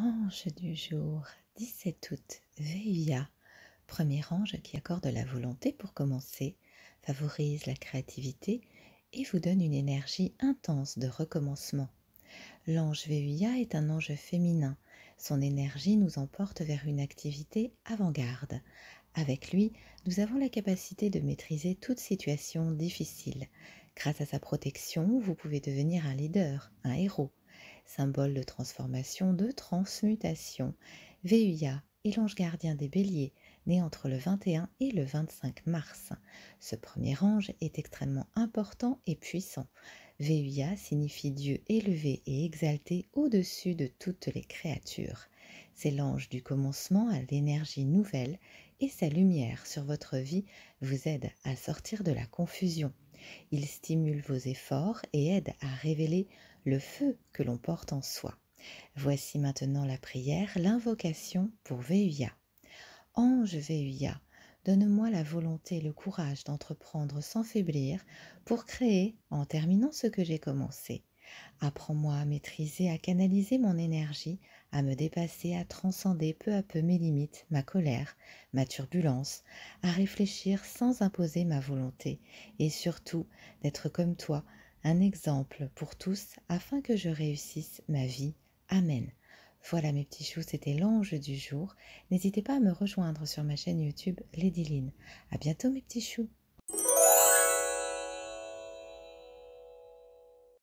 Ange du jour, 17 août, Vehuya. Premier ange qui accorde la volonté pour commencer, favorise la créativité et vous donne une énergie intense de recommencement. L'ange Vehuya est un ange féminin. Son énergie nous emporte vers une activité avant-garde. Avec lui, nous avons la capacité de maîtriser toute situation difficile. Grâce à sa protection, vous pouvez devenir un leader, un héros symbole de transformation, de transmutation. Vehuya est l'ange gardien des béliers, né entre le 21 et le 25 mars. Ce premier ange est extrêmement important et puissant. Vehuya signifie Dieu élevé et exalté au-dessus de toutes les créatures. C'est l'ange du commencement à l'énergie nouvelle et sa lumière sur votre vie vous aide à sortir de la confusion. Il stimule vos efforts et aide à révéler le feu que l'on porte en soi. Voici maintenant la prière, l'invocation pour Vehuya. Ange Vehuia, donne-moi la volonté et le courage d'entreprendre sans faiblir pour créer en terminant ce que j'ai commencé. Apprends-moi à maîtriser, à canaliser mon énergie, à me dépasser, à transcender peu à peu mes limites, ma colère, ma turbulence, à réfléchir sans imposer ma volonté, et surtout d'être comme toi, un exemple pour tous afin que je réussisse ma vie. Amen. Voilà mes petits choux, c'était l'ange du jour. N'hésitez pas à me rejoindre sur ma chaîne YouTube Lady Lynn. A bientôt mes petits choux